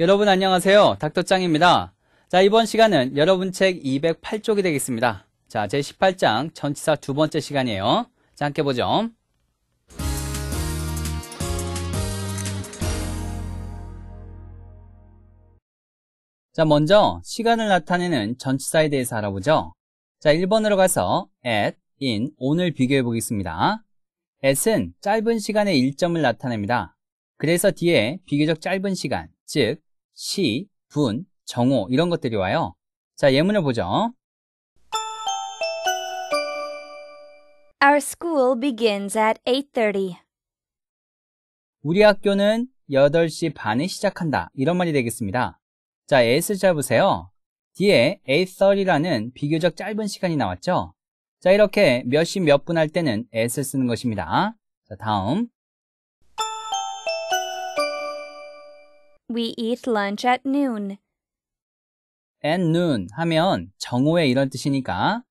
여러분 안녕하세요. 닥터짱입니다. 자, 이번 시간은 여러분 책 208쪽이 되겠습니다. 자, 제18장 전치사 두 번째 시간이에요. 자, 함께 보죠. 자, 먼저 시간을 나타내는 전치사에 대해서 알아보죠. 자, 1번으로 가서 at, in, on을 비교해 보겠습니다. at은 짧은 시간의 일점을 나타냅니다. 그래서 뒤에 비교적 짧은 시간, 즉 시, 분, 정오 이런 것들이 와요. 자, 예문을 보죠. Our school begins at 8:30. 우리 학교는 8시 반에 시작한다. 이런 말이 되겠습니다. 자, S자 보세요. 뒤에 8.30라는 비교적 짧은 시간이 나왔죠? 자, 이렇게 몇 시 몇 분 할 때는 S를 쓰는 것입니다. 자, 다음. We eat lunch at noon. at noon 하면 정오에 이런 뜻이니까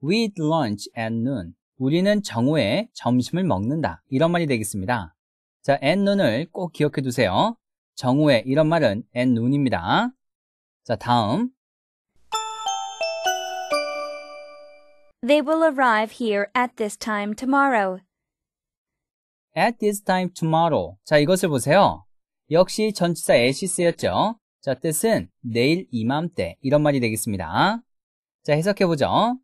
we eat lunch at noon. 우리는 정오에 점심을 먹는다. 이런 말이 되겠습니다. 자, at noon을 꼭 기억해 두세요. 정오에 이런 말은 at noon입니다. 자, 다음. They will arrive here at this time tomorrow. at this time tomorrow. 자, 이것을 보세요. 역시 전치사 에시스였죠. 자, 뜻은 내일 이맘때 이런 말이 되겠습니다. 자, 해석해 보죠.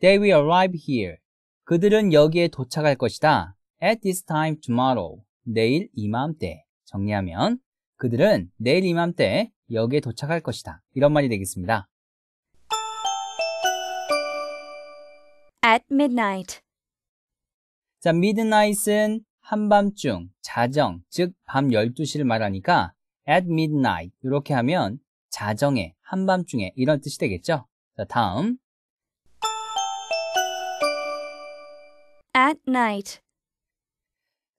They will arrive here. 그들은 여기에 도착할 것이다. At this time tomorrow. 내일 이맘때. 정리하면 그들은 내일 이맘때 여기에 도착할 것이다. 이런 말이 되겠습니다. At midnight. 자, midnight은 한밤중, 자정, 즉 밤 12시를 말하니까 at midnight 이렇게 하면 자정에, 한밤중에 이런 뜻이 되겠죠. 자, 다음 at night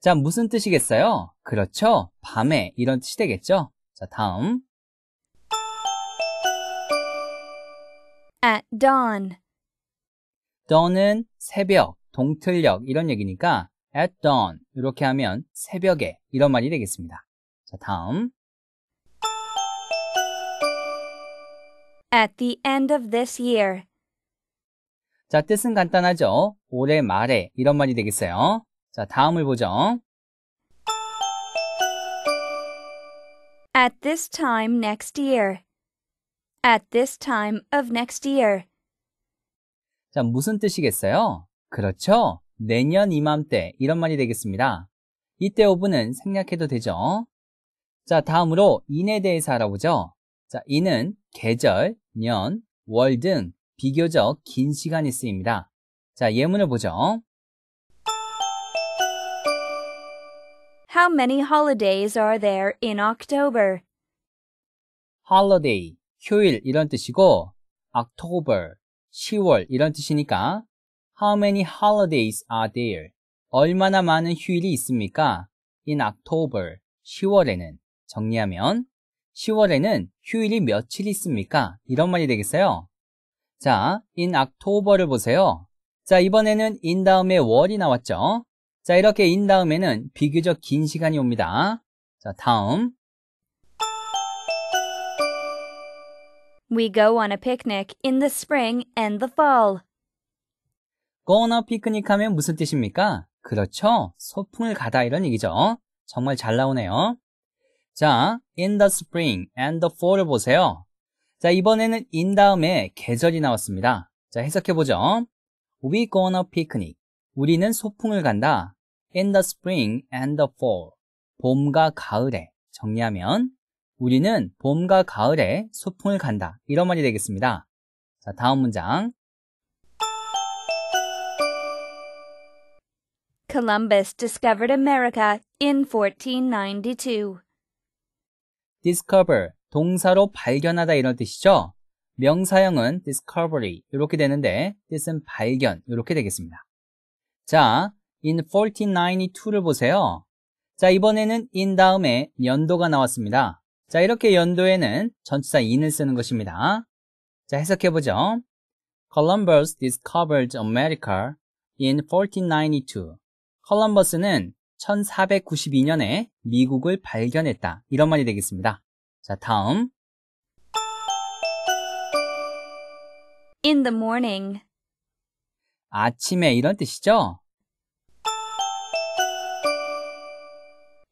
자, 무슨 뜻이겠어요? 그렇죠. 밤에 이런 뜻이 되겠죠. 자, 다음 at dawn dawn은 새벽, 동틀녘 이런 얘기니까 at dawn 이렇게 하면 새벽에 이런 말이 되겠습니다. 자, 다음 at the end of this year 자, 뜻은 간단하죠. 올해 말에 이런 말이 되겠어요. 자, 다음을 보죠. at this time next year at this time of next year 자, 무슨 뜻이겠어요? 그렇죠. 내년 이맘때 이런 말이 되겠습니다. 이때 오브는 생략해도 되죠. 자, 다음으로 인에 대해서 알아보죠. 자, 인은 계절, 년, 월 등 비교적 긴 시간이 쓰입니다. 자, 예문을 보죠. How many holidays are there in October? holiday, 휴일 이런 뜻이고 october, 10월 이런 뜻이니까 How many holidays are there? 얼마나 많은 휴일이 있습니까? In October, 10월에는 정리하면 10월에는 휴일이 며칠 있습니까? 이런 말이 되겠어요. 자, in October를 보세요. 자, 이번에는 in 다음에 월이 나왔죠. 자, 이렇게 in 다음에는 비교적 긴 시간이 옵니다. 자, 다음. We go on a picnic in the spring and the fall. gonna 피크닉 하면 무슨 뜻입니까? 그렇죠. 소풍을 가다 이런 얘기죠. 정말 잘 나오네요. 자, in the spring and the fall을 보세요. 자, 이번에는 in 다음에 계절이 나왔습니다. 자, 해석해보죠. We gonna picnic. 우리는 소풍을 간다. In the spring and the fall. 봄과 가을에. 정리하면 우리는 봄과 가을에 소풍을 간다. 이런 말이 되겠습니다. 자, 다음 문장. Columbus discovered America in 1492. discover 동사로 발견하다 이런 뜻이죠. 명사형은 discovery 이렇게 되는데 뜻은 발견 이렇게 되겠습니다. 자, in 1492를 보세요. 자, 이번에는 in 다음에 연도가 나왔습니다. 자, 이렇게 연도에는 전치사 in을 쓰는 것입니다. 자, 해석해보죠. Columbus discovered America in 1492. 컬럼버스는 1492년에 미국을 발견했다. 이런 말이 되겠습니다. 자, 다음. In the morning. 아침에 이런 뜻이죠?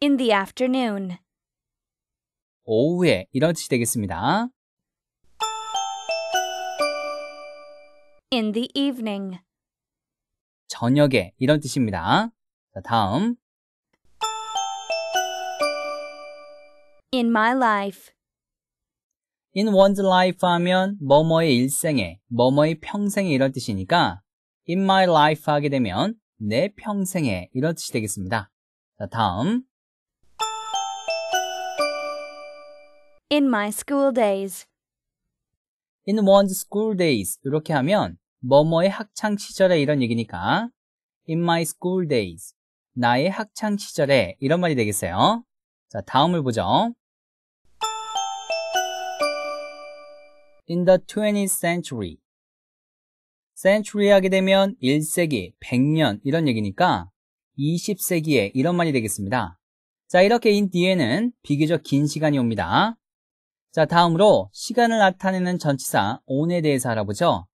In the afternoon. 오후에 이런 뜻이 되겠습니다. In the evening. 저녁에 이런 뜻입니다. 자, 다음. In my life. In one's life 하면 뭐뭐의 일생에, 뭐뭐의 평생에 이런 뜻이니까 in my life 하게 되면 내 평생에 이런 뜻이 되겠습니다. 자, 다음. In my school days. In one's school days 이렇게 하면 뭐뭐의 학창 시절에 이런 얘기니까 in my school days 나의 학창 시절에 이런 말이 되겠어요. 자, 다음을 보죠. In the 20th century. century 하게 되면 1세기, 100년 이런 얘기니까 20세기에 이런 말이 되겠습니다. 자, 이렇게 인 뒤에는 비교적 긴 시간이 옵니다. 자, 다음으로 시간을 나타내는 전치사 on에 대해서 알아보죠.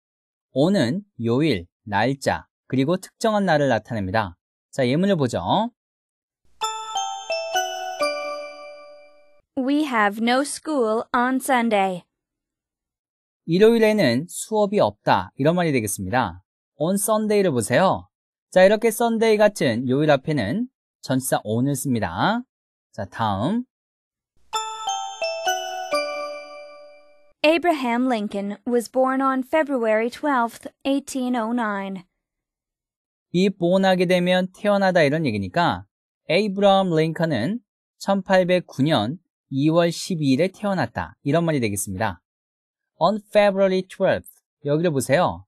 on은 요일, 날짜, 그리고 특정한 날을 나타냅니다. 자, 예문을 보죠. We have no school on Sunday. 일요일에는 수업이 없다. 이런 말이 되겠습니다. on Sunday를 보세요. 자, 이렇게 Sunday 같은 요일 앞에는 전치사 on을 씁니다. 자, 다음. Abraham Lincoln was born on February 12, 1809. 이 born하게 되면 태어나다 이런 얘기니까 에이브럼 링컨은 1809년 2월 12일에 태어났다. 이런 말이 되겠습니다. On February 12th. 여기를 보세요.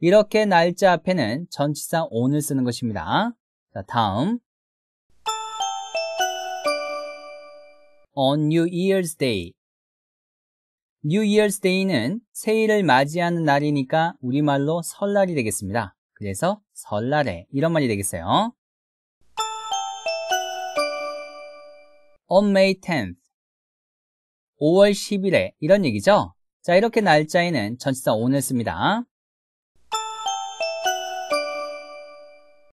이렇게 날짜 앞에는 전치사 on을 쓰는 것입니다. 자, 다음. On New Year's Day. New Year's Day는 새해를 맞이하는 날이니까 우리말로 설날이 되겠습니다. 그래서 설날에 이런 말이 되겠어요. On May 10th 5월 10일에 이런 얘기죠. 자 이렇게 날짜에는 전치사 오늘 씁니다.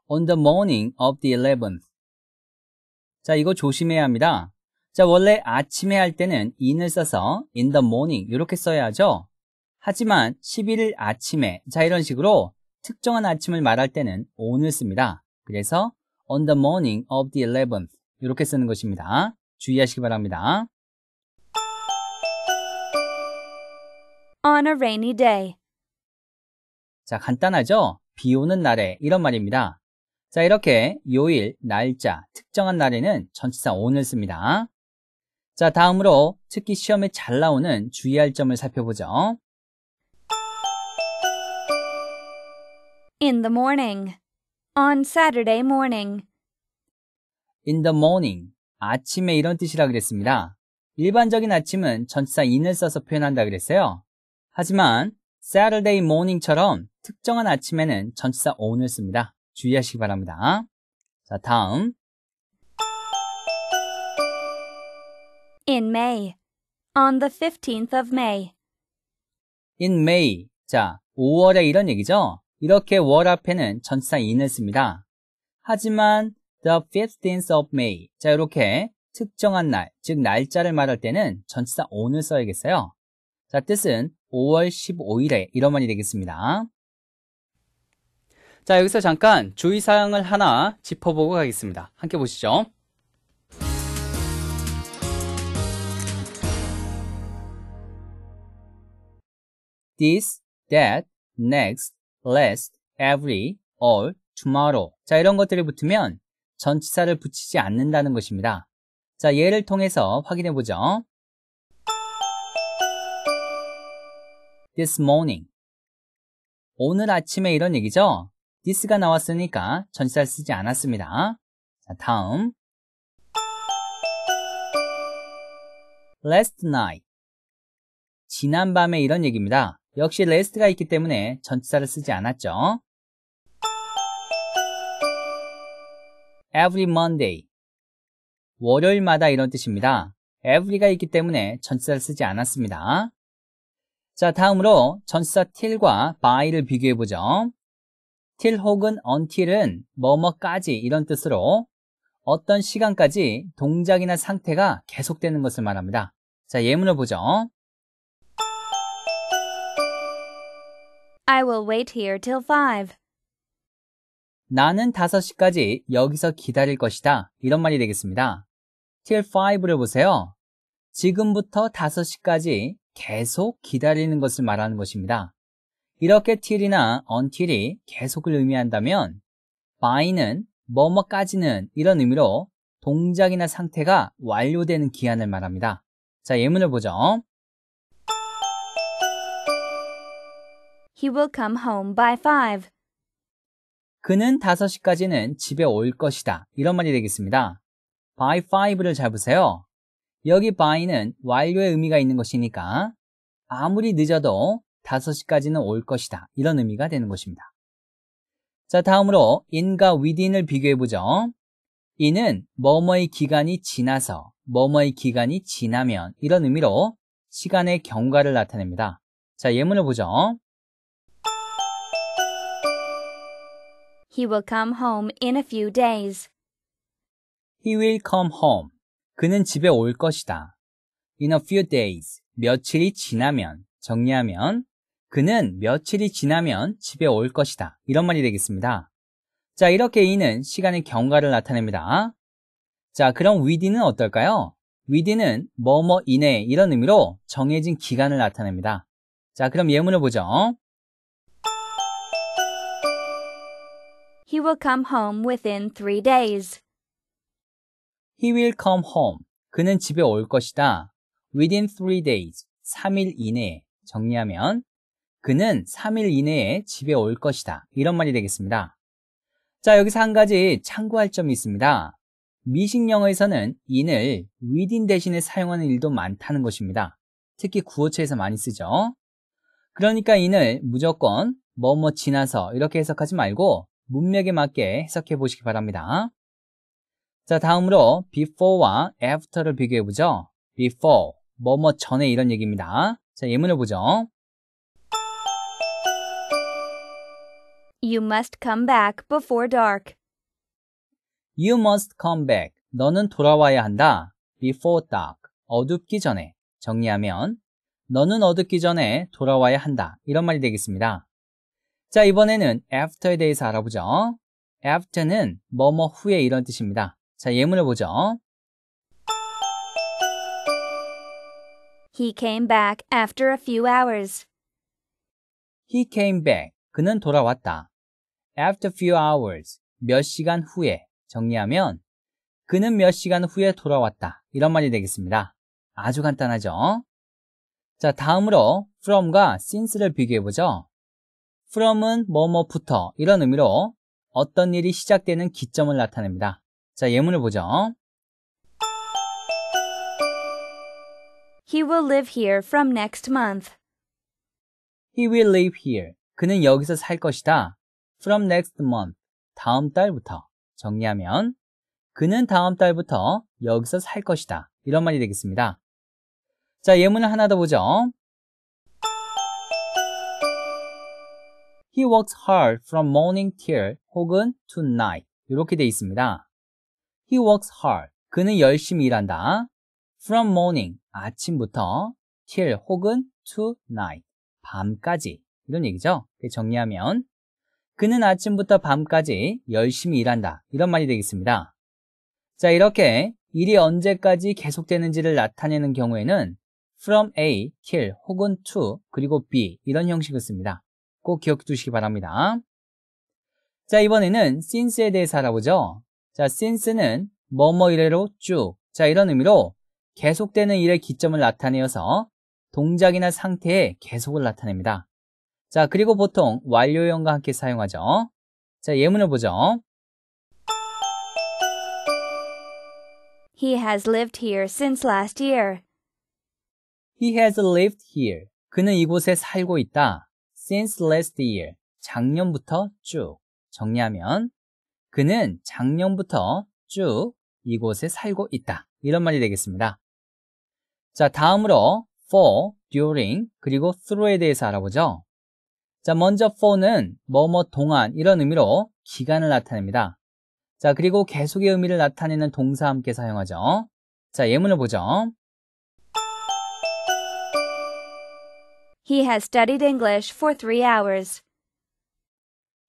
On the morning of the 11th 자 이거 조심해야 합니다. 자 원래 아침에 할 때는 in을 써서 in the morning 이렇게 써야 하죠. 하지만 11일 아침에 자 이런 식으로 특정한 아침을 말할 때는 오늘 씁니다. 그래서 on the morning of the 11th 이렇게 쓰는 것입니다. 주의하시기 바랍니다. on a rainy day 자, 간단하죠? 비 오는 날에 이런 말입니다. 자, 이렇게 요일, 날짜, 특정한 날에는 전치사 오늘 씁니다. 자, 다음으로 특히 시험에 잘 나오는 주의할 점을 살펴보죠. In the morning. On Saturday morning. In the morning. 아침에 이런 뜻이라 그랬습니다. 일반적인 아침은 전치사 in을 써서 표현한다 그랬어요. 하지만 Saturday morning처럼 특정한 아침에는 전치사 on을 씁니다. 주의하시기 바랍니다. 자, 다음. In May. On the 15th of May. In May. 자, 5월에 이런 얘기죠. 이렇게 월 앞에는 전치사 in을 씁니다. 하지만 the 15th of May 자 이렇게 특정한 날, 즉 날짜를 말할 때는 전치사 on을 써야겠어요. 자 뜻은 5월 15일에 이런 말이 되겠습니다. 자 여기서 잠깐 주의사항을 하나 짚어보고 가겠습니다. 함께 보시죠. this, that, next, last, every, all, tomorrow. 자, 이런 것들이 붙으면 전치사를 붙이지 않는다는 것입니다. 자, 예를 통해서 확인해 보죠. This morning. 오늘 아침에 이런 얘기죠. this가 나왔으니까 전치사를 쓰지 않았습니다. 자, 다음. last night. 지난밤에 이런 얘기입니다. 역시 레스트가 있기 때문에 전치사를 쓰지 않았죠. every Monday 월요일마다 이런 뜻입니다. every가 있기 때문에 전치사를 쓰지 않았습니다. 자, 다음으로 전치사 till과 by를 비교해 보죠. till 혹은 until은 뭐뭐까지 이런 뜻으로 어떤 시간까지 동작이나 상태가 계속되는 것을 말합니다. 자, 예문을 보죠. I will wait here till five. 나는 5시까지 여기서 기다릴 것이다. 이런 말이 되겠습니다. till 5를 보세요. 지금부터 5시까지 계속 기다리는 것을 말하는 것입니다. 이렇게 till이나 until이 계속을 의미한다면 by는 뭐뭐까지는 이런 의미로 동작이나 상태가 완료되는 기한을 말합니다. 자, 예문을 보죠. He will come home by five. 그는 5시까지는 집에 올 것이다. 이런 말이 되겠습니다. by five를 잘 보세요. 여기 by는 완료의 의미가 있는 것이니까 아무리 늦어도 5시까지는 올 것이다. 이런 의미가 되는 것입니다. 자, 다음으로 in과 within을 비교해 보죠. in은 뭐뭐의 기간이 지나서, 뭐뭐의 기간이 지나면 이런 의미로 시간의 경과를 나타냅니다. 자, 예문을 보죠. He will come home in a few days. He will come home. 그는 집에 올 것이다. In a few days. 며칠이 지나면, 정리하면, 그는 며칠이 지나면 집에 올 것이다. 이런 말이 되겠습니다. 자, 이렇게 이는 시간의 경과를 나타냅니다. 자, 그럼 within은 어떨까요? within은 뭐뭐 이내 이런 의미로 정해진 기간을 나타냅니다. 자, 그럼 예문을 보죠. He will come home within three days. He will come home. 그는 집에 올 것이다. Within three days. 3일 이내에. 정리하면 그는 3일 이내에 집에 올 것이다. 이런 말이 되겠습니다. 자, 여기서 한 가지 참고할 점이 있습니다. 미식 영어에서는 in을 within 대신에 사용하는 일도 많다는 것입니다. 특히 구어체에서 많이 쓰죠. 그러니까 in을 무조건 뭐 뭐 지나서 이렇게 해석하지 말고 문맥에 맞게 해석해 보시기 바랍니다. 자, 다음으로 before와 after를 비교해 보죠. before, 뭐뭐 뭐 전에 이런 얘기입니다. 자, 예문을 보죠. You must come back before dark. You must come back. 너는 돌아와야 한다. Before dark. 어둡기 전에. 정리하면 너는 어둡기 전에 돌아와야 한다. 이런 말이 되겠습니다. 자, 이번에는 after에 대해서 알아보죠. after는 뭐뭐 후에 이런 뜻입니다. 자, 예문을 보죠. He came back after a few hours. He came back. 그는 돌아왔다. After a few hours. 몇 시간 후에. 정리하면 그는 몇 시간 후에 돌아왔다. 이런 말이 되겠습니다. 아주 간단하죠? 자, 다음으로 from과 since를 비교해보죠. from은 뭐뭐부터 이런 의미로 어떤 일이 시작되는 기점을 나타냅니다. 자, 예문을 보죠. He will live here from next month. He will live here. 그는 여기서 살 것이다. From next month. 다음 달부터. 정리하면 그는 다음 달부터 여기서 살 것이다. 이런 말이 되겠습니다. 자, 예문을 하나 더 보죠. He works hard from morning till 혹은 to night 이렇게 돼 있습니다. He works hard. 그는 열심히 일한다. From morning 아침부터 till 혹은 to night 밤까지 이런 얘기죠. 정리하면 그는 아침부터 밤까지 열심히 일한다 이런 말이 되겠습니다. 자 이렇게 일이 언제까지 계속되는지를 나타내는 경우에는 from A, till 혹은 to 그리고 B 이런 형식을 씁니다. 꼭 기억해 두시기 바랍니다. 자, 이번에는 since에 대해서 알아보죠. 자, since는 뭐뭐 이래로 쭉. 자, 이런 의미로 계속되는 일의 기점을 나타내어서 동작이나 상태의 계속을 나타냅니다. 자, 그리고 보통 완료형과 함께 사용하죠. 자, 예문을 보죠. He has lived here since last year. He has lived here. 그는 이곳에 살고 있다. since last year 작년부터 쭉 정리하면 그는 작년부터 쭉 이곳에 살고 있다. 이런 말이 되겠습니다. 자, 다음으로 for, during, 그리고 through에 대해서 알아보죠. 자, 먼저 for는 뭐뭐 동안 이런 의미로 기간을 나타냅니다. 자, 그리고 계속의 의미를 나타내는 동사 함께 사용하죠. 자, 예문을 보죠. He has studied English for three hours.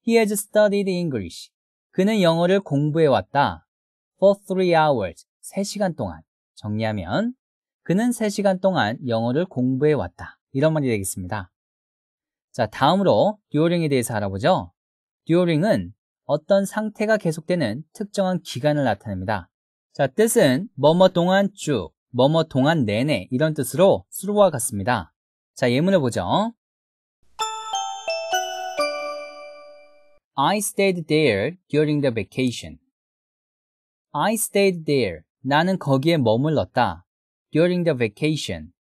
He has studied English. 그는 영어를 공부해 왔다. For three hours. 세시간 동안. 정리하면 그는 세시간 동안 영어를 공부해 왔다. 이런 말이 되겠습니다. 자, 다음으로 듀오링에 대해서 알아보죠. 듀오링은 어떤 상태가 계속되는 특정한 기간을 나타냅니다. 자, 뜻은 뭐뭐 동안 쭉, 뭐뭐 동안 내내 이런 뜻으로 수로와 같습니다. 자, 예문을 보죠. I stayed there during the vacation. I stayed there. 나는 거기에 머물렀다. during the vacation.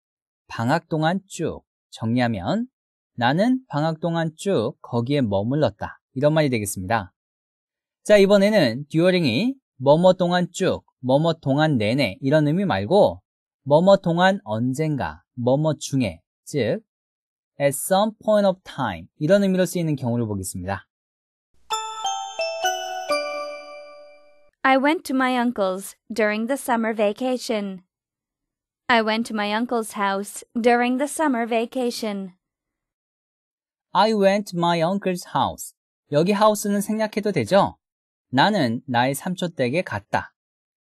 방학 동안 쭉. 정리하면 나는 방학 동안 쭉 거기에 머물렀다. 이런 말이 되겠습니다. 자, 이번에는 during이 뭐뭐 동안 쭉, 뭐뭐 동안 내내 이런 의미 말고 뭐뭐 동안 언젠가, 뭐뭐 중에 즉 at some point of time 이런 의미로 쓰이는 경우를 보겠습니다. I went to my uncle's during the summer vacation. I went to my uncle's house during the summer vacation. I went to my uncle's house. 여기 house는 생략해도 되죠? 나는 나의 삼촌 댁에 갔다.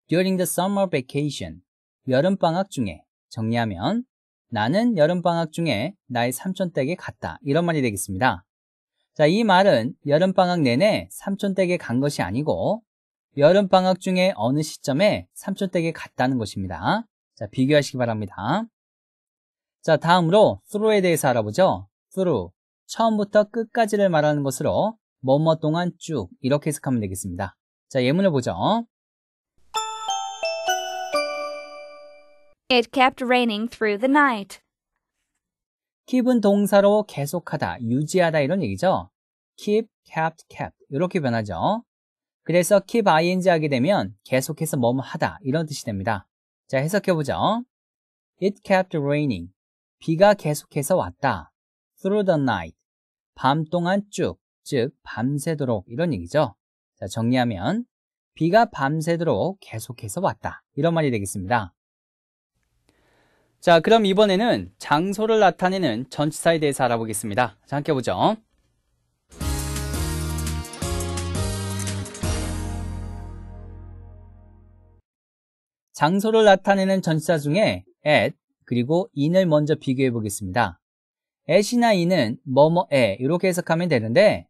During the summer vacation. 여름방학 중에. 정리하면 나는 여름방학 중에 나의 삼촌 댁에 갔다. 이런 말이 되겠습니다. 자, 이 말은 여름방학 내내 삼촌 댁에 간 것이 아니고 여름방학 중에 어느 시점에 삼촌 댁에 갔다는 것입니다. 자, 비교하시기 바랍니다. 자, 다음으로 through에 대해서 알아보죠. through. 처음부터 끝까지를 말하는 것으로 뭐뭐 동안 쭉 이렇게 해석하면 되겠습니다. 자, 예문을 보죠. It kept raining through the night. keep은 동사로 계속하다, 유지하다 이런 얘기죠. keep, kept, kept 이렇게 변하죠. 그래서 keep ing 하게 되면 계속해서 뭐뭐 하다 이런 뜻이 됩니다. 자, 해석해 보죠. It kept raining. 비가 계속해서 왔다. through the night. 밤 동안 쭉, 즉 밤새도록 이런 얘기죠. 자, 정리하면 비가 밤새도록 계속해서 왔다. 이런 말이 되겠습니다. 자, 그럼 이번에는 장소를 나타내는 전치사에 대해서 알아보겠습니다. 자, 함께 보죠. 장소를 나타내는 전치사 중에 at 그리고 in을 먼저 비교해 보겠습니다. at이나 in은 뭐뭐에 이렇게 해석하면 되는데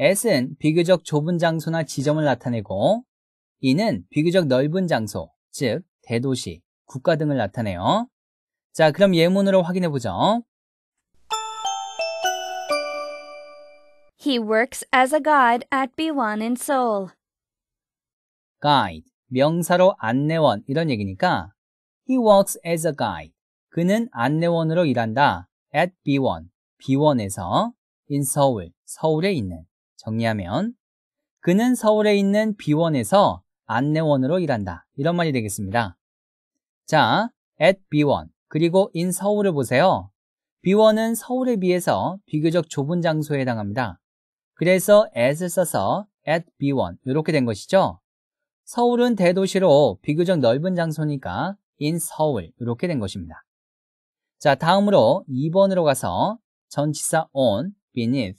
at은 비교적 좁은 장소나 지점을 나타내고 in은 비교적 넓은 장소, 즉 대도시, 국가 등을 나타내요. 자, 그럼 예문으로 확인해 보죠. He works as a guide at B1 in Seoul. guide 명사로 안내원 이런 얘기니까 he works as a guide. 그는 안내원으로 일한다. at B1 B1에서 in Seoul 서울에 있는 정리하면 그는 서울에 있는 B1에서 안내원으로 일한다. 이런 말이 되겠습니다. 자, at B1 그리고 인 서울을 보세요. 비원은 서울에 비해서 비교적 좁은 장소에 해당합니다. 그래서 at을 써서 at 비원 이렇게 된 것이죠. 서울은 대도시로 비교적 넓은 장소니까 in 서울 이렇게 된 것입니다. 자 다음으로 2번으로 가서 전치사 on, beneath,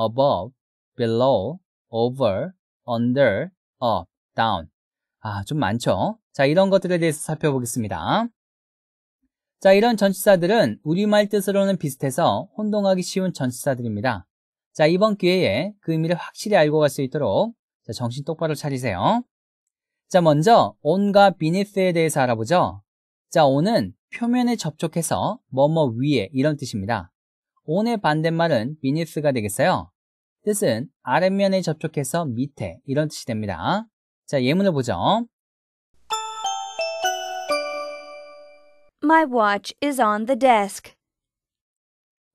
above, below, over, under, up, down 아좀 많죠? 자 이런 것들에 대해서 살펴보겠습니다. 자, 이런 전치사들은 우리말 뜻으로는 비슷해서 혼동하기 쉬운 전치사들입니다. 자, 이번 기회에 그 의미를 확실히 알고 갈 수 있도록 자, 정신 똑바로 차리세요. 자, 먼저 on과 beneath에 대해서 알아보죠. 자, on은 표면에 접촉해서 뭐뭐 위에 이런 뜻입니다. on의 반대말은 beneath가 되겠어요. 뜻은 아랫면에 접촉해서 밑에 이런 뜻이 됩니다. 자, 예문을 보죠. My watch is on the desk.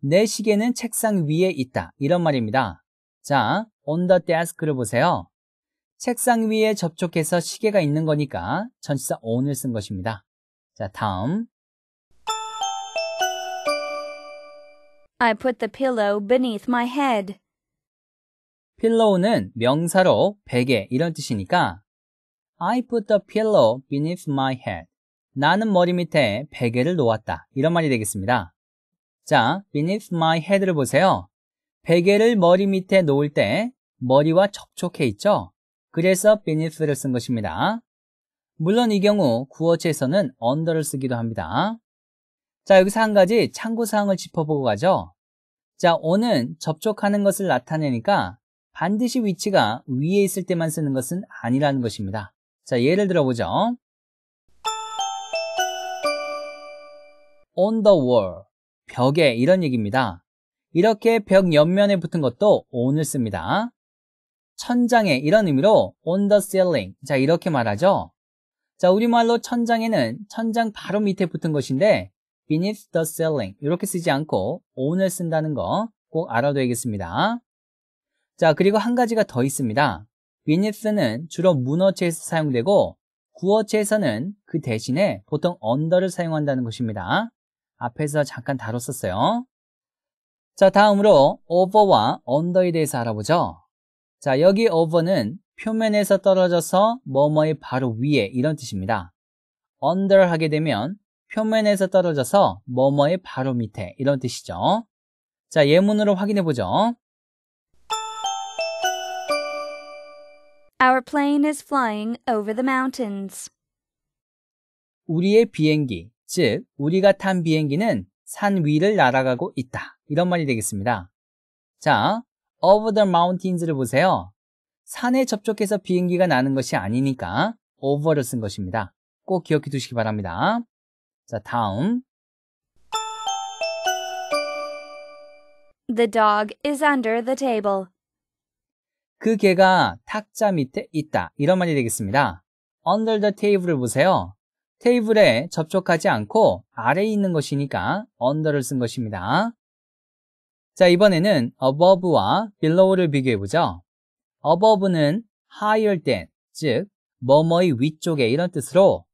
내 시계는 책상 위에 있다. 이런 말입니다. 자, on the desk를 보세요. 책상 위에 접촉해서 시계가 있는 거니까 전치사 on을 쓴 것입니다. 자, 다음. I put the pillow beneath my head. pillow는 명사로 베개 이런 뜻이니까 I put the pillow beneath my head. 나는 머리 밑에 베개를 놓았다. 이런 말이 되겠습니다. 자, beneath my head를 보세요. 베개를 머리 밑에 놓을 때 머리와 접촉해 있죠? 그래서 beneath를 쓴 것입니다. 물론 이 경우 구어체에서는 under를 쓰기도 합니다. 자, 여기서 한 가지 참고사항을 짚어보고 가죠. 자, on은 접촉하는 것을 나타내니까 반드시 위치가 위에 있을 때만 쓰는 것은 아니라는 것입니다. 자, 예를 들어보죠. on the wall, 벽에 이런 얘기입니다. 이렇게 벽 옆면에 붙은 것도 on을 씁니다. 천장에 이런 의미로 on the ceiling. 자, 이렇게 말하죠. 자, 우리말로 천장에는 천장 바로 밑에 붙은 것인데 beneath the ceiling 이렇게 쓰지 않고 on을 쓴다는 거 꼭 알아둬야겠습니다. 자, 그리고 한 가지가 더 있습니다. beneath는 주로 문어체에서 사용되고 구어체에서는 그 대신에 보통 under를 사용한다는 것입니다. 앞에서 잠깐 다뤘었어요. 자, 다음으로 over와 under에 대해서 알아보죠. 자, 여기 over는 표면에서 떨어져서 뭐뭐의 바로 위에 이런 뜻입니다. under 하게 되면 표면에서 떨어져서 뭐뭐의 바로 밑에 이런 뜻이죠. 자, 예문으로 확인해 보죠. Our plane is flying over the mountains. 우리의 비행기 즉, 우리가 탄 비행기는 산 위를 날아가고 있다. 이런 말이 되겠습니다. 자, o v e r the mountains를 보세요. 산에 접촉해서 비행기가 나는 것이 아니니까 over를 쓴 것입니다. 꼭 기억해 두시기 바랍니다. 자, 다음. The dog is under the table. 그 개가 탁자 밑에 있다. 이런 말이 되겠습니다. under the table을 보세요. 테이블에 접촉하지 않고 아래에 있는 것이니까 under를 쓴 것입니다. 자, 이번에는 above와 below를 비교해 보죠. above는 higher than, 즉, 뭐뭐의 위쪽에 이런 뜻으로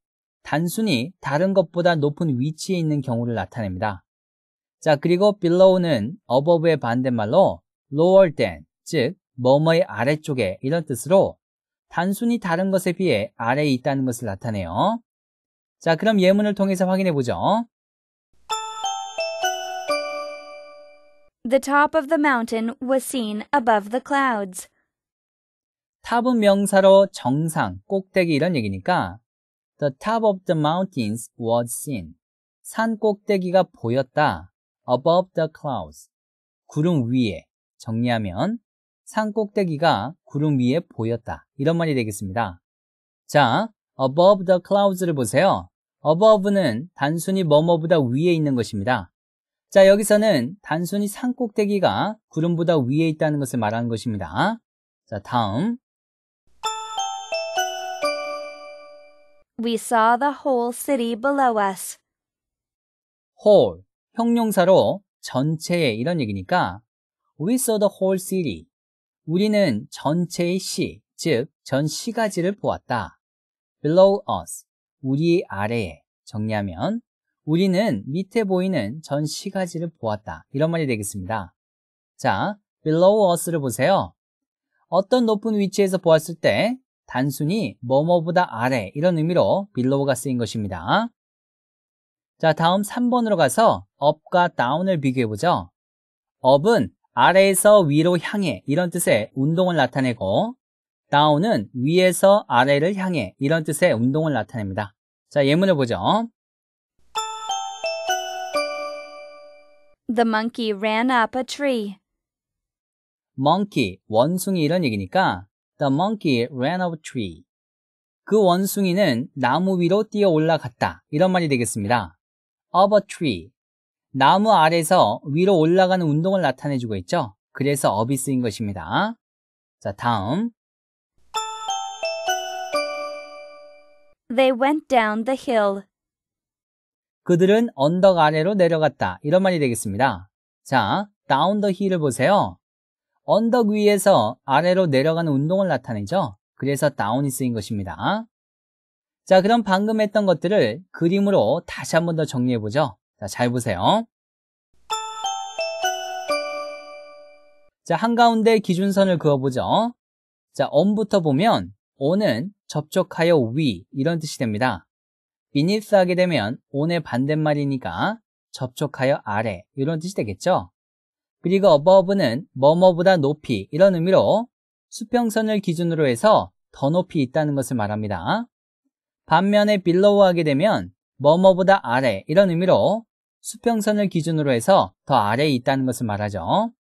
단순히 다른 것보다 높은 위치에 있는 경우를 나타냅니다. 자, 그리고 below는 above의 반대말로 lower than, 즉, 뭐뭐의 아래쪽에 이런 뜻으로 단순히 다른 것에 비해 아래에 있다는 것을 나타내요. 자, 그럼 예문을 통해서 확인해 보죠. The top of the mountain was seen above the clouds. 탑은 명사로 정상, 꼭대기 이런 얘기니까 The top of the mountains was seen. 산 꼭대기가 보였다. Above the clouds. 구름 위에. 정리하면 산 꼭대기가 구름 위에 보였다. 이런 말이 되겠습니다. 자, above the clouds를 보세요. above는 단순히 뭐뭐보다 위에 있는 것입니다. 자, 여기서는 단순히 산 꼭대기가 구름보다 위에 있다는 것을 말하는 것입니다. 자, 다음. We saw the whole city below us. whole 형용사로 전체의 이런 얘기니까 we saw the whole city. 우리는 전체의 시, 즉 전 시가지를 보았다. below us 우리 아래에 정리하면 우리는 밑에 보이는 전 시가지를 보았다. 이런 말이 되겠습니다. 자, below us를 보세요. 어떤 높은 위치에서 보았을 때 단순히 뭐뭐보다 아래 이런 의미로 below가 쓰인 것입니다. 자, 다음 3번으로 가서 up과 down을 비교해 보죠. up은 아래에서 위로 향해 이런 뜻의 운동을 나타내고 down은 위에서 아래를 향해 이런 뜻의 운동을 나타냅니다. 자, 예문을 보죠. The monkey ran up a tree. monkey, 원숭이 이런 얘기니까 the monkey ran up a tree. 그 원숭이는 나무 위로 뛰어 올라갔다. 이런 말이 되겠습니다. up a tree. 나무 아래서 위로 올라가는 운동을 나타내주고 있죠. 그래서 up이 쓰인 것입니다. 자, 다음. They went down the hill. 그들은 언덕 아래로 내려갔다. 이런 말이 되겠습니다. 자, down the hill을 보세요. 언덕 위에서 아래로 내려가는 운동을 나타내죠. 그래서 down이 쓰인 것입니다. 자, 그럼 방금 했던 것들을 그림으로 다시 한 번 더 정리해보죠. 자, 잘 보세요. 자, 한가운데 기준선을 그어보죠. 자, 엄부터 보면 on은 접촉하여 위 이런 뜻이 됩니다. beneath 하게 되면 on의 반대말이니까 접촉하여 아래 이런 뜻이 되겠죠. 그리고 above는 뭐뭐보다 높이 이런 의미로 수평선을 기준으로 해서 더 높이 있다는 것을 말합니다. 반면에 below 하게 되면 뭐뭐보다 아래 이런 의미로 수평선을 기준으로 해서 더 아래에 있다는 것을 말하죠.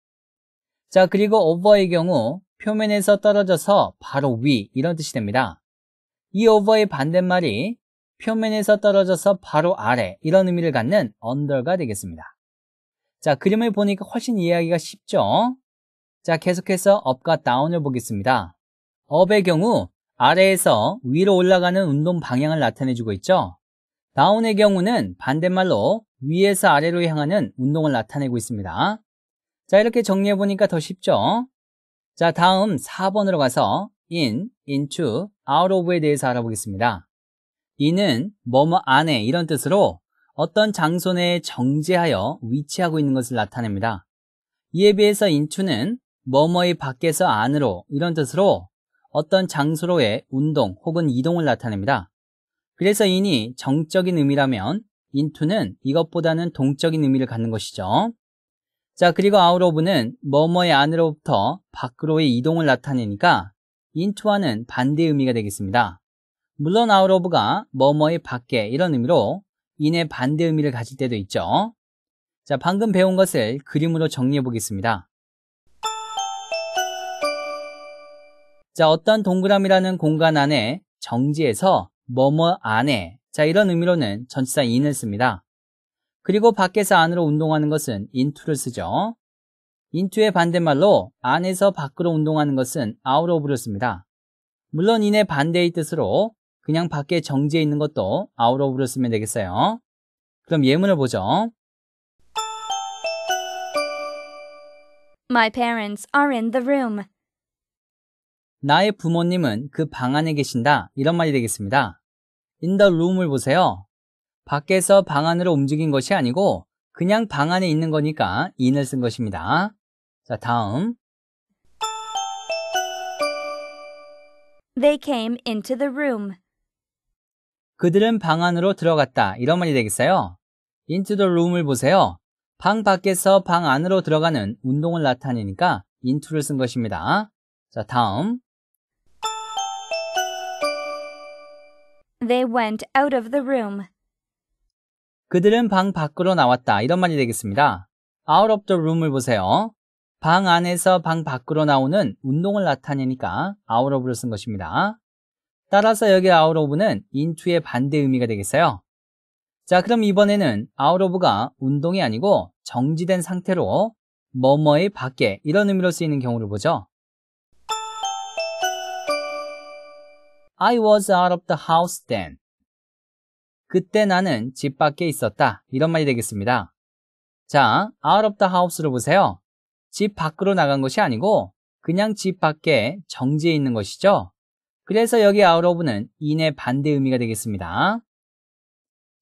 자, 그리고 over의 경우 표면에서 떨어져서 바로 위 이런 뜻이 됩니다. 이 over의 반대말이 표면에서 떨어져서 바로 아래 이런 의미를 갖는 under가 되겠습니다. 자, 그림을 보니까 훨씬 이해하기가 쉽죠? 자, 계속해서 up과 down을 보겠습니다. up의 경우 아래에서 위로 올라가는 운동 방향을 나타내주고 있죠. 다운의 경우는 반대말로 위에서 아래로 향하는 운동을 나타내고 있습니다. 자, 이렇게 정리해보니까 더 쉽죠? 자, 다음 4번으로 가서 in, into, out of에 대해서 알아보겠습니다. 이는 뭐뭐 안에 이런 뜻으로 어떤 장소 내에 정지하여 위치하고 있는 것을 나타냅니다. 이에 비해서 into는 뭐뭐의 밖에서 안으로 이런 뜻으로 어떤 장소로의 운동 혹은 이동을 나타냅니다. 그래서 in이 정적인 의미라면 into는 이것보다는 동적인 의미를 갖는 것이죠. 자, 그리고 아웃오브는 뭐뭐의 안으로부터 밖으로의 이동을 나타내니까 인투와는 반대 의미가 되겠습니다. 물론 아웃오브가 뭐뭐의 밖에 이런 의미로 인의 반대 의미를 가질 때도 있죠. 자, 방금 배운 것을 그림으로 정리해 보겠습니다. 자, 어떤 동그라미라는 공간 안에 정지해서 뭐뭐 안에 자, 이런 의미로는 전치사 인을 씁니다. 그리고 밖에서 안으로 운동하는 것은 인투를 쓰죠. 인투의 반대말로 안에서 밖으로 운동하는 것은 아웃 오브를 씁니다. 물론 이내 반대의 뜻으로 그냥 밖에 정지해 있는 것도 아웃 오브를 쓰면 되겠어요. 그럼 예문을 보죠. My parents are in the room. 나의 부모님은 그 방 안에 계신다. 이런 말이 되겠습니다. in the room을 보세요. 밖에서 방 안으로 움직인 것이 아니고 그냥 방 안에 있는 거니까 in을 쓴 것입니다. 자, 다음. They came into the room. 그들은 방 안으로 들어갔다. 이런 말이 되겠어요. into the room을 보세요. 방 밖에서 방 안으로 들어가는 운동을 나타내니까 into를 쓴 것입니다. 자, 다음. They went out of the room. 그들은 방 밖으로 나왔다. 이런 말이 되겠습니다. out of the room을 보세요. 방 안에서 방 밖으로 나오는 운동을 나타내니까 out of를 쓴 것입니다. 따라서 여기 out of는 into의 반대 의미가 되겠어요. 자, 그럼 이번에는 out of가 운동이 아니고 정지된 상태로 뭐뭐의 밖에 이런 의미로 쓰이는 경우를 보죠. I was out of the house then. 그때 나는 집 밖에 있었다. 이런 말이 되겠습니다. 자, out of the house를 보세요. 집 밖으로 나간 것이 아니고 그냥 집 밖에 정지해 있는 것이죠. 그래서 여기 out of는 인의 반대 의미가 되겠습니다.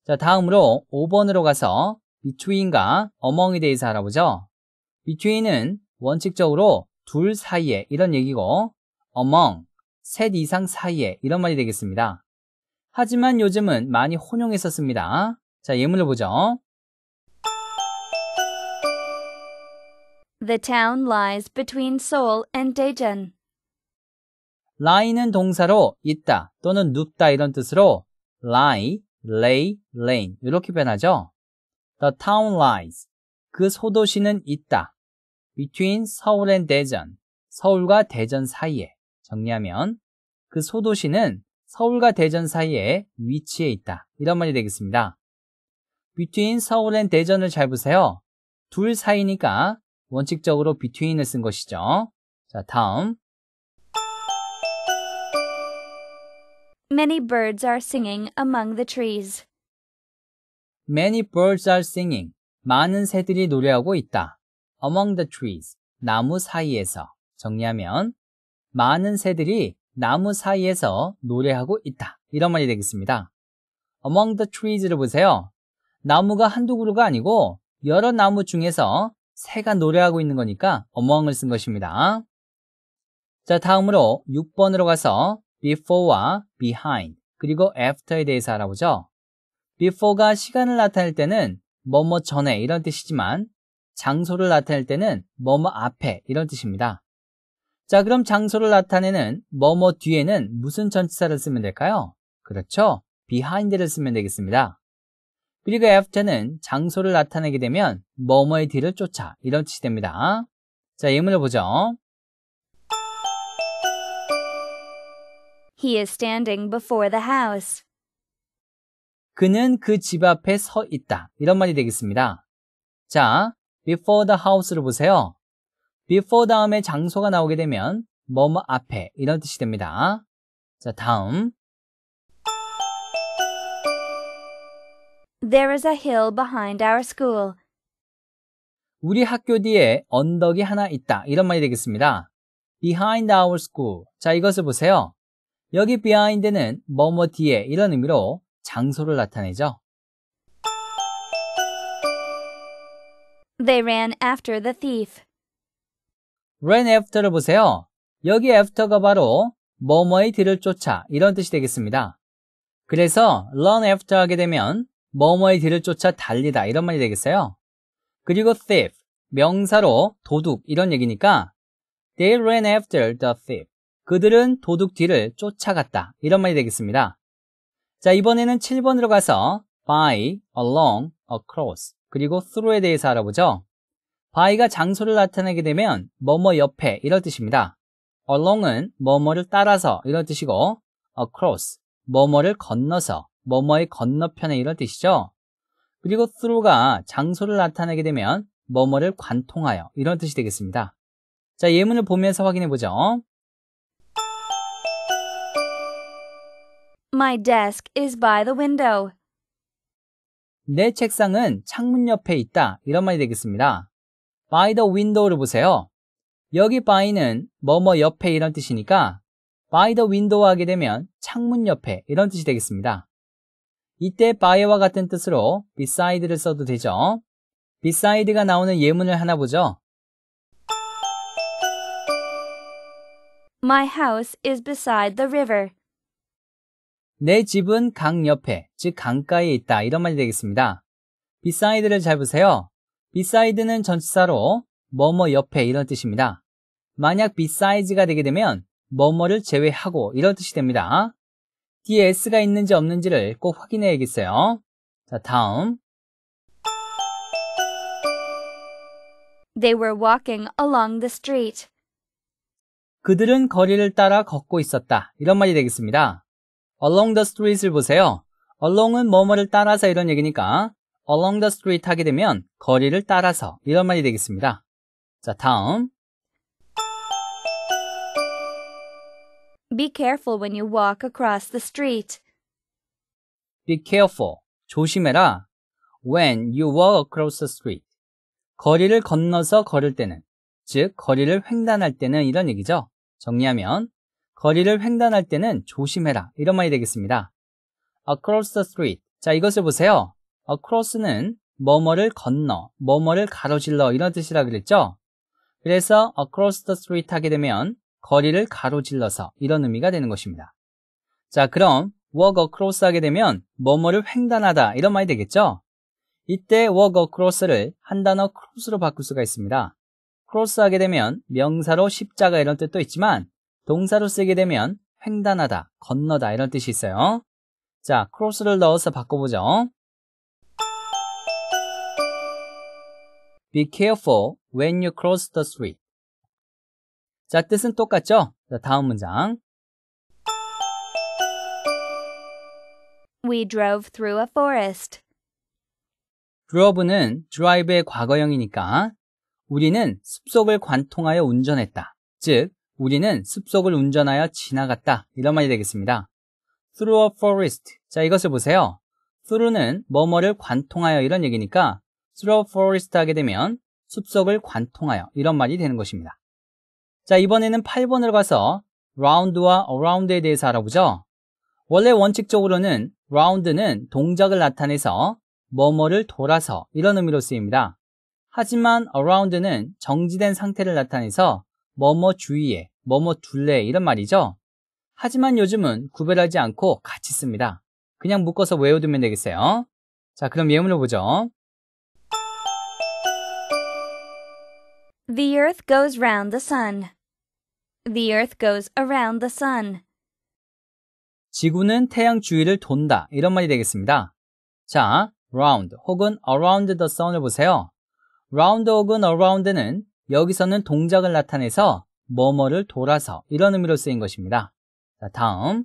자, 다음으로 5번으로 가서 between과 among에 대해서 알아보죠. between은 원칙적으로 둘 사이에 이런 얘기고 among, 셋 이상 사이에 이런 말이 되겠습니다. 하지만 요즘은 많이 혼용했었습니다. 자, 예문을 보죠. The town lies between Seoul and Daejeon. lie는 동사로 있다 또는 눕다 이런 뜻으로 lie, lay, lane 이렇게 변하죠. The town lies. 그 소도시는 있다. between 서울 and 대전. 서울과 대전 사이에. 정리하면 그 소도시는 서울과 대전 사이에 위치해 있다. 이런 말이 되겠습니다. between 서울 and 대전을 잘 보세요. 둘 사이니까 원칙적으로 between을 쓴 것이죠. 자, 다음. Many birds are singing among the trees. Many birds are singing. 많은 새들이 노래하고 있다. Among the trees. 나무 사이에서. 정리하면 많은 새들이 나무 사이에서 노래하고 있다. 이런 말이 되겠습니다. among the trees를 보세요. 나무가 한두 그루가 아니고 여러 나무 중에서 새가 노래하고 있는 거니까 among을 쓴 것입니다. 자, 다음으로 6번으로 가서 before와 behind 그리고 after에 대해서 알아보죠. before가 시간을 나타낼 때는 뭐뭐 전에 이런 뜻이지만 장소를 나타낼 때는 뭐뭐 앞에 이런 뜻입니다. 자, 그럼 장소를 나타내는 뭐뭐 뒤에는 무슨 전치사를 쓰면 될까요? 그렇죠. behind를 쓰면 되겠습니다. 그리고 after는 장소를 나타내게 되면 뭐뭐의 뒤를 쫓아 이런 뜻이 됩니다. 자, 예문을 보죠. He is standing before the house. 그는 그 집 앞에 서 있다. 이런 말이 되겠습니다. 자, before the house를 보세요. before 다음에 장소가 나오게 되면 뭐뭐 앞에 이런 뜻이 됩니다. 자, 다음. There is a hill behind our school. 우리 학교 뒤에 언덕이 하나 있다. 이런 말이 되겠습니다. behind our school. 자, 이것을 보세요. 여기 behind는 뭐뭐 뒤에 이런 의미로 장소를 나타내죠. They ran after the thief. ran after를 보세요. 여기 after가 바로 뭐뭐의 뒤를 쫓아 이런 뜻이 되겠습니다. 그래서 run after 하게 되면 뭐뭐의 뒤를 쫓아 달리다 이런 말이 되겠어요. 그리고 thief 명사로 도둑 이런 얘기니까 they ran after the thief 그들은 도둑 뒤를 쫓아갔다 이런 말이 되겠습니다. 자 이번에는 7번으로 가서 by, along, across 그리고 through에 대해서 알아보죠. 바이가 장소를 나타내게 되면 뭐뭐 옆에 이런 뜻입니다. along은 뭐뭐를 따라서 이런 뜻이고 across 뭐뭐를 건너서 뭐뭐의 건너편에 이런 뜻이죠. 그리고 through가 장소를 나타내게 되면 뭐뭐를 관통하여 이런 뜻이 되겠습니다. 자, 예문을 보면서 확인해 보죠. My desk is by the window. 내 책상은 창문 옆에 있다. 이런 말이 되겠습니다. by the window를 보세요. 여기 by는 뭐뭐 뭐 옆에 이런 뜻이니까 by the window 하게 되면 창문 옆에 이런 뜻이 되겠습니다. 이때 by와 같은 뜻으로 beside를 써도 되죠. beside가 나오는 예문을 하나 보죠. My house is beside the river. 내 집은 강 옆에, 즉 강가에 있다. 이런 말이 되겠습니다. beside를 잘 보세요. beside는 전치사로 뭐뭐 옆에 이런 뜻입니다. 만약 besides가 되게 되면 뭐뭐를 제외하고 이런 뜻이 됩니다. 뒤에 s가 있는지 없는지를 꼭 확인해야겠어요. 자, 다음. They were walking along the street. 그들은 거리를 따라 걷고 있었다. 이런 말이 되겠습니다. along the street을 보세요. along은 뭐뭐를 따라서 이런 얘기니까 along the street 하게 되면 거리를 따라서 이런 말이 되겠습니다. 자, 다음. Be careful when you walk across the street. Be careful. 조심해라. When you walk across the street. 거리를 건너서 걸을 때는, 즉, 거리를 횡단할 때는 이런 얘기죠. 정리하면, 거리를 횡단할 때는 조심해라. 이런 말이 되겠습니다. across the street. 자, 이것을 보세요. across는 뭐뭐를 건너, 뭐뭐를 가로질러 이런 뜻이라 그랬죠? 그래서 across the street 하게 되면 거리를 가로질러서 이런 의미가 되는 것입니다. 자, 그럼 walk across 하게 되면 뭐뭐를 횡단하다 이런 말이 되겠죠? 이때 walk across를 한 단어 cross로 바꿀 수가 있습니다. cross 하게 되면 명사로 십자가 이런 뜻도 있지만 동사로 쓰게 되면 횡단하다, 건너다 이런 뜻이 있어요. 자, cross를 넣어서 바꿔보죠. Be careful when you cross the street. 자, 뜻은 똑같죠? 자, 다음 문장. We drove through a forest. drive는 drive의 과거형이니까 우리는 숲속을 관통하여 운전했다. 즉, 우리는 숲속을 운전하여 지나갔다. 이런 말이 되겠습니다. through a forest. 자, 이것을 보세요. through는 뭐뭐를 관통하여 이런 얘기니까 through forest 하게 되면 숲속을 관통하여 이런 말이 되는 것입니다. 자, 이번에는 8번으로 가서 round와 around에 대해서 알아보죠. 원래 원칙적으로는 round는 동작을 나타내서 뭐뭐를 돌아서 이런 의미로 쓰입니다. 하지만 around는 정지된 상태를 나타내서 뭐뭐 주위에, 뭐뭐 둘레 이런 말이죠. 하지만 요즘은 구별하지 않고 같이 씁니다. 그냥 묶어서 외워두면 되겠어요. 자, 그럼 예문을 보죠. The earth goes round the sun. The earth goes around the sun. 지구는 태양 주위를 돈다. 이런 말이 되겠습니다. 자, round 혹은 around the sun을 보세요. round 혹은 around는 여기서는 동작을 나타내서 뭐뭐를 돌아서 이런 의미로 쓰인 것입니다. 자, 다음.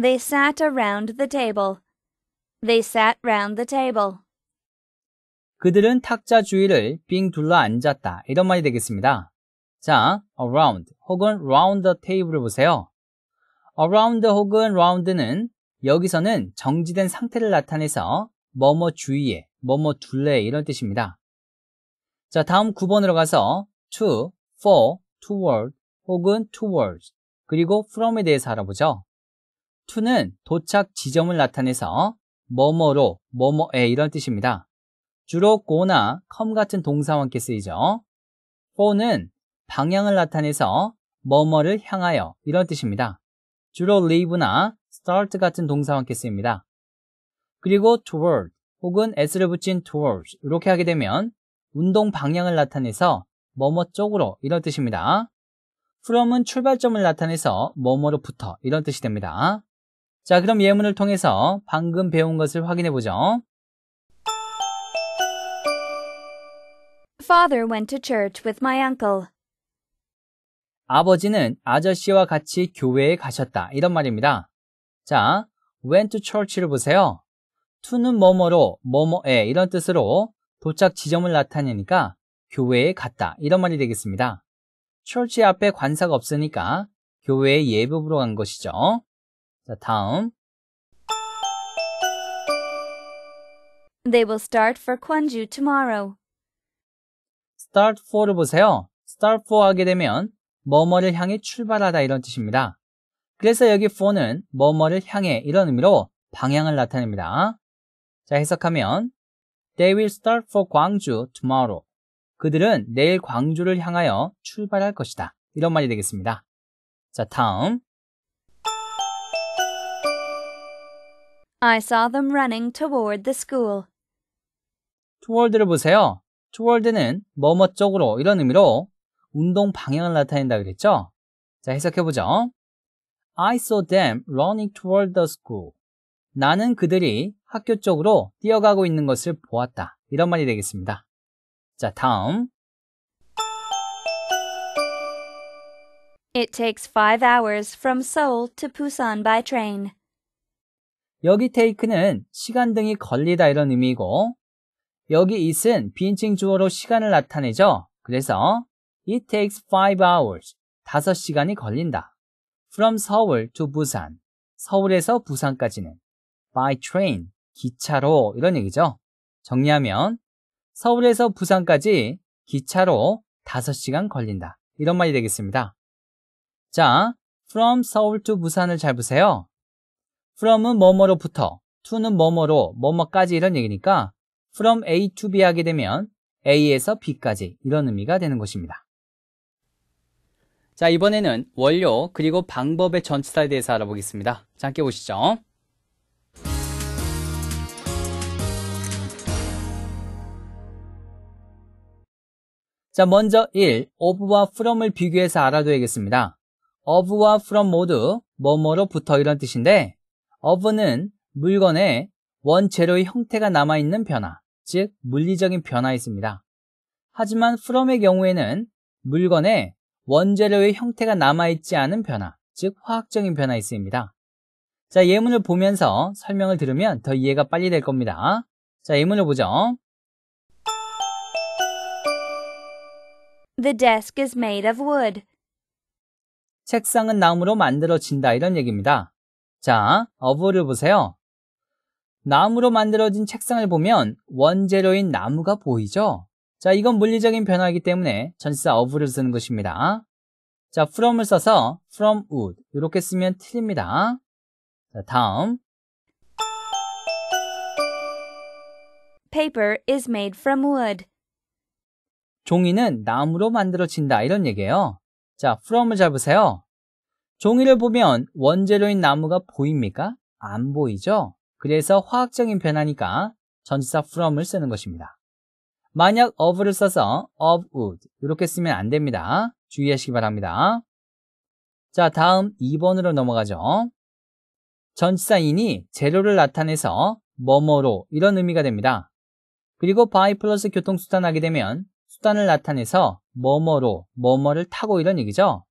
They sat around the table. They sat round the table. 그들은 탁자 주위를 빙 둘러 앉았다. 이런 말이 되겠습니다. 자, around 혹은 round the table을 보세요. around 혹은 round는 여기서는 정지된 상태를 나타내서 뭐뭐 주위에, 뭐뭐 둘레 에 이런 뜻입니다. 자, 다음 9번으로 가서 to, for, toward 혹은 towards 그리고 from에 대해서 알아보죠. to는 도착 지점을 나타내서 뭐뭐로, 뭐뭐에 이런 뜻입니다. 주로 go나 come 같은 동사와 함께 쓰이죠. for는 방향을 나타내서 뭐뭐를 향하여 이런 뜻입니다. 주로 leave나 start 같은 동사와 함께 쓰입니다. 그리고 toward 혹은 s를 붙인 towards 이렇게 하게 되면 운동 방향을 나타내서 뭐뭐 쪽으로 이런 뜻입니다. from은 출발점을 나타내서 뭐뭐로부터 이런 뜻이 됩니다. 자, 그럼 예문을 통해서 방금 배운 것을 확인해 보죠. Father went to church with my uncle. 아버지는 아저씨와 같이 교회에 가셨다. 이런 말입니다. 자, went to church를 보세요. to는 뭐뭐로, 뭐뭐에 이런 뜻으로 도착 지점을 나타내니까 교회에 갔다. 이런 말이 되겠습니다. church 앞에 관사가 없으니까 교회에 예배부로 간 것이죠. 자, 다음. They will start for g w a n j u tomorrow. start for를 보세요. start for 하게 되면 뭐뭐를 향해 출발하다 이런 뜻입니다. 그래서 여기 for는 뭐뭐를 향해 이런 의미로 방향을 나타냅니다. 자, 해석하면 They will start for 광주 tomorrow. 그들은 내일 광주를 향하여 출발할 것이다. 이런 말이 되겠습니다. 자, 다음. I saw them running toward the school. toward를 보세요. toward는 뭐뭐 쪽으로 이런 의미로 운동 방향을 나타낸다 그랬죠? 자, 해석해보죠. I saw them running toward the school. 나는 그들이 학교 쪽으로 뛰어가고 있는 것을 보았다. 이런 말이 되겠습니다. 자, 다음. It takes 5 hours from Seoul to Busan by train. 여기 take는 시간 등이 걸리다 이런 의미이고 여기 it은 비인칭 주어로 시간을 나타내죠. 그래서 it takes 5 hours. 5시간이 걸린다. from 서울 to 부산. 서울에서 부산까지는 by train 기차로 이런 얘기죠. 정리하면 서울에서 부산까지 기차로 5시간 걸린다. 이런 말이 되겠습니다. 자, from 서울 to 부산을 잘 보세요. from은 뭐뭐로부터, to는 뭐뭐로, 뭐뭐까지 이런 얘기니까 from A to B 하게 되면 A에서 B까지 이런 의미가 되는 것입니다. 자, 이번에는 원료 그리고 방법의 전치사에 대해서 알아보겠습니다. 자, 함께 보시죠. 자, 먼저 1. of와 from을 비교해서 알아둬야겠습니다. of와 from 모두 뭐뭐로부터 이런 뜻인데 of는 물건에 원재료의 형태가 남아있는 변화 즉 물리적인 변화에 있습니다. 하지만 프롬의 경우에는 물건에 원재료의 형태가 남아있지 않은 변화, 즉 화학적인 변화에 있습니다. 자, 예문을 보면서 설명을 들으면 더 이해가 빨리 될 겁니다. 자, 예문을 보죠. The desk is made of wood. 책상은 나무로 만들어진다 이런 얘기입니다. 자, 어브를 보세요. 나무로 만들어진 책상을 보면 원재료인 나무가 보이죠? 자, 이건 물리적인 변화이기 때문에 전치사 of를 쓰는 것입니다. 자, from을 써서 from wood 이렇게 쓰면 틀립니다. 자, 다음 Paper is made from wood. 종이는 나무로 만들어진다 이런 얘기예요. 자, from을 잡으세요. 종이를 보면 원재료인 나무가 보입니까? 안 보이죠? 그래서 화학적인 변화니까 전치사 from을 쓰는 것입니다. 만약 of를 써서 of would 이렇게 쓰면 안 됩니다. 주의하시기 바랍니다. 자, 다음 2번으로 넘어가죠. 전치사 in이 재료를 나타내서 뭐뭐로 이런 의미가 됩니다. 그리고 by 플러스 교통수단 하게 되면 수단을 나타내서 뭐뭐로 뭐뭐를 타고 이런 얘기죠.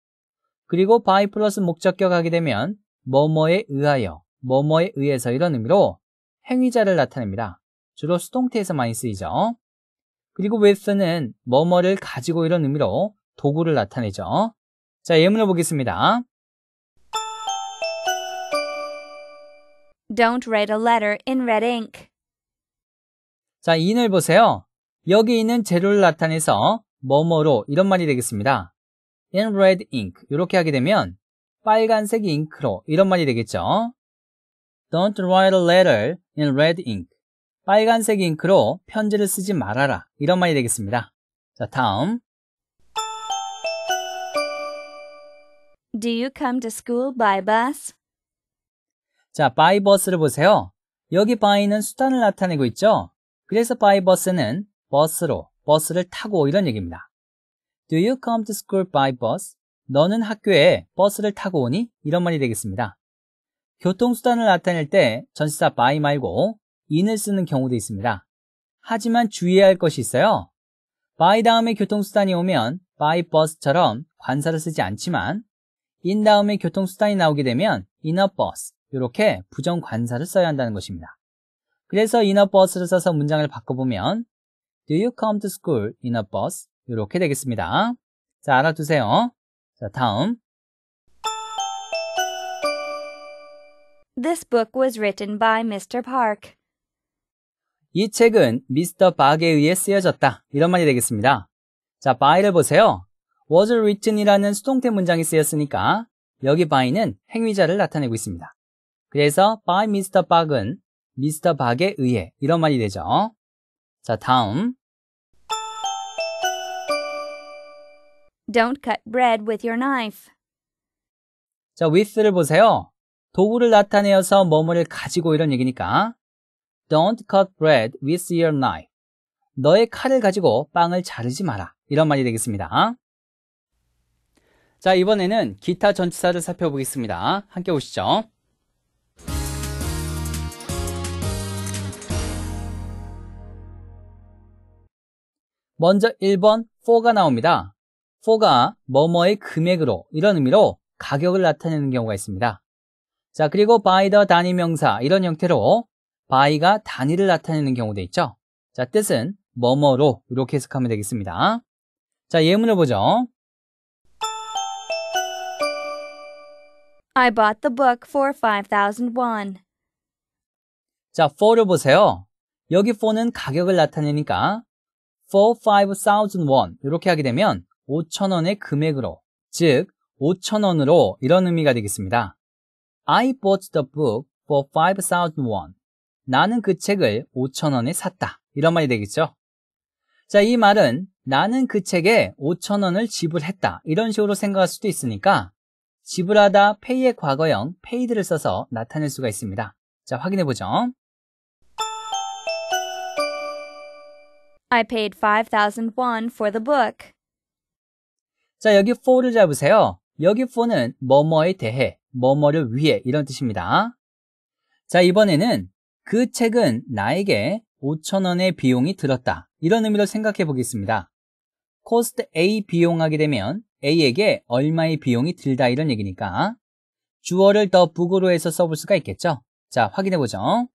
그리고 by 플러스 목적격 하게 되면 뭐뭐에 의하여 뭐뭐에 의해서 이런 의미로 행위자를 나타냅니다. 주로 수동태에서 많이 쓰이죠. 그리고 with는 뭐뭐를 가지고 이런 의미로 도구를 나타내죠. 자, 예문을 보겠습니다. Don't write a letter in red ink. 자, 인을 보세요. 여기 있는 재료를 나타내서 뭐뭐로 이런 말이 되겠습니다. in red ink 이렇게 하게 되면 빨간색 잉크로 이런 말이 되겠죠. Don't write a letter in red ink. 빨간색 잉크로 편지를 쓰지 말아라. 이런 말이 되겠습니다. 자, 다음. Do you come to school by bus? 자, by bus를 보세요. 여기 by는 수단을 나타내고 있죠? 그래서 by bus는 버스로, 버스를 타고 이런 얘기입니다. Do you come to school by bus? 너는 학교에 버스를 타고 오니? 이런 말이 되겠습니다. 교통수단을 나타낼 때 전치사 by 말고 in을 쓰는 경우도 있습니다. 하지만 주의해야 할 것이 있어요. by 다음에 교통수단이 오면 by bus처럼 관사를 쓰지 않지만 in 다음에 교통수단이 나오게 되면 in a bus 이렇게 부정관사를 써야 한다는 것입니다. 그래서 in a bus를 써서 문장을 바꿔보면 Do you come to school in a bus? 이렇게 되겠습니다. 자, 알아두세요. 자, 다음 This book was written by Mr. Park. 이 책은 미스터 박에 의해 쓰여졌다. 이런 말이 되겠습니다. 자, by를 보세요. was written이라는 수동태 문장이 쓰였으니까 여기 by는 행위자를 나타내고 있습니다. 그래서 by Mr. 박은 미스터 박에 의해 이런 말이 되죠. 자, 다음. Don't cut bread with your knife. 자, with를 보세요. 도구를 나타내어서 뭐뭐를 가지고 이런 얘기니까 Don't cut bread with your knife. 너의 칼을 가지고 빵을 자르지 마라. 이런 말이 되겠습니다. 자, 이번에는 기타 전치사를 살펴보겠습니다. 함께 보시죠. 먼저 1번 for가 나옵니다. for가 뭐뭐의 금액으로 이런 의미로 가격을 나타내는 경우가 있습니다. 자, 그리고 by the 단위 명사 이런 형태로 by가 단위를 나타내는 경우도 있죠. 자, 뜻은 뭐뭐로 이렇게 해석하면 되겠습니다. 자, 예문을 보죠. I bought the book for 5,000 won. 자, for를 보세요. 여기 for는 가격을 나타내니까 for 5,000 won 이렇게 하게 되면 5,000원의 금액으로 즉 5,000원으로 이런 의미가 되겠습니다. I bought the book for 5,000 won. 나는 그 책을 5,000원에 샀다. 이런 말이 되겠죠? 자, 이 말은 나는 그 책에 5,000원을 지불했다. 이런 식으로 생각할 수도 있으니까 지불하다 pay의 과거형 paid를 써서 나타낼 수가 있습니다. 자, 확인해 보죠. I paid 5,000 won for the book. 자, 여기 for를 잡으세요. 여기 for는 뭐뭐에 대해 뭐뭐를 위해 이런 뜻입니다. 자, 이번에는 그 책은 나에게 5천원의 비용이 들었다. 이런 의미로 생각해 보겠습니다. cost A 비용하게 되면 A에게 얼마의 비용이 들다 이런 얘기니까 주어를 더 북으로 해서 써볼 수가 있겠죠. 자, 확인해 보죠.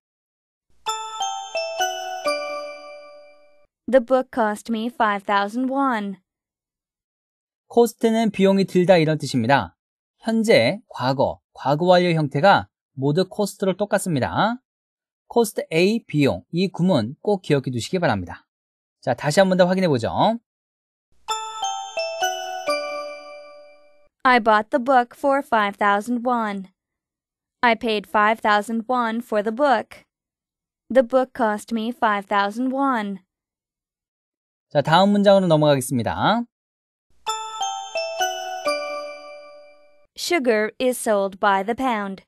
The book cost me 5,000 won. 코스트는 비용이 들다 이런 뜻입니다. 현재, 과거, 과거 완료 형태가 모두 코스트로 똑같습니다. 코스트 A 비용 이 구문 꼭 기억해 두시기 바랍니다. 자, 다시 한 번 더 확인해 보죠. I bought the book for 5,000 won. I paid 5,000 won for the book. The book cost me 5,000 won. 자, 다음 문장으로 넘어가겠습니다. Sugar is sold by the pound.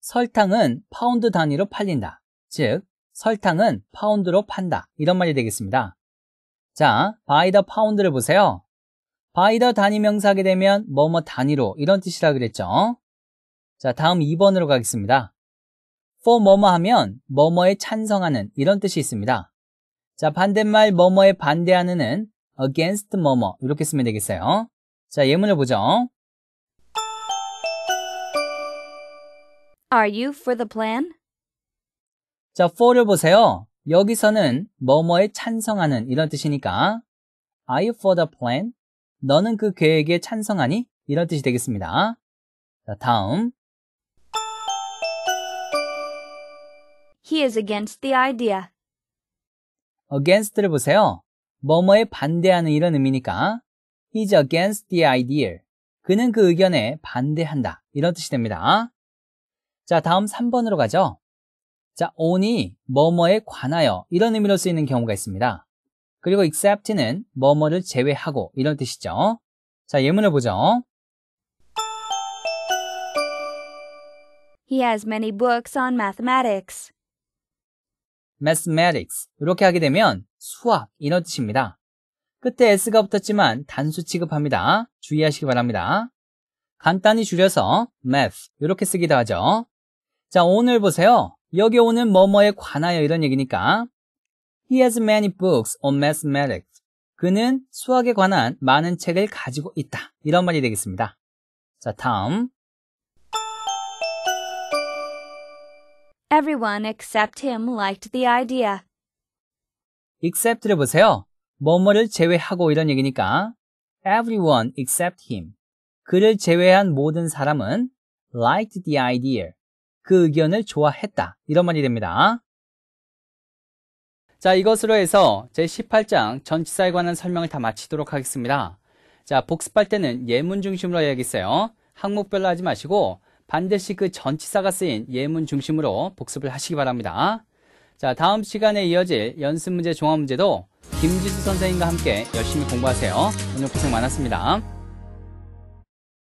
설탕은 파운드 단위로 팔린다. 즉, 설탕은 파운드로 판다. 이런 말이 되겠습니다. 자, by the pound를 보세요. by the 단위 명사하게 되면 뭐뭐 단위로 이런 뜻이라 그랬죠. 자, 다음 2번으로 가겠습니다. for 뭐뭐 하면 뭐뭐에 찬성하는 이런 뜻이 있습니다. 자, 반대말 뭐뭐에 반대하는은 against 뭐뭐 이렇게 쓰면 되겠어요. 자, 예문을 보죠. Are you for the plan? 자, for를 보세요. 여기서는 뭐뭐에 찬성하는 이런 뜻이니까 Are you for the plan? 너는 그 계획에 찬성하니? 이런 뜻이 되겠습니다. 자, 다음 He is against the idea. against를 보세요. 뭐뭐에 반대하는 이런 의미니까 he's against the idea. 그는 그 의견에 반대한다. 이런 뜻이 됩니다. 자, 다음 3번으로 가죠. 자, on이 뭐뭐에 관하여 이런 의미로 쓰이는 경우가 있습니다. 그리고 except는 뭐뭐를 제외하고 이런 뜻이죠. 자, 예문을 보죠. He has many books on mathematics. mathematics 이렇게 하게 되면 수학 이런 뜻입니다. 끝에 s가 붙었지만 단수 취급합니다. 주의하시기 바랍니다. 간단히 줄여서 math 이렇게 쓰기도 하죠. 자, 오늘 보세요. 여기 오는 뭐뭐에 관하여 이런 얘기니까 He has many books on mathematics. 그는 수학에 관한 많은 책을 가지고 있다. 이런 말이 되겠습니다. 자, 다음. Everyone except him liked the idea. except를 보세요. 뭐뭐를 제외하고 이런 얘기니까 everyone except him. 그를 제외한 모든 사람은 liked the idea. 그 의견을 좋아했다. 이런 말이 됩니다. 자, 이것으로 해서 제18장 전치사에 관한 설명을 다 마치도록 하겠습니다. 자, 복습할 때는 예문 중심으로 해야겠어요. 항목별로 하지 마시고 반드시 그 전치사가 쓰인 예문 중심으로 복습을 하시기 바랍니다. 자, 다음 시간에 이어질 연습 문제 종합 문제도 김지수 선생님과 함께 열심히 공부하세요. 오늘 고생 많았습니다.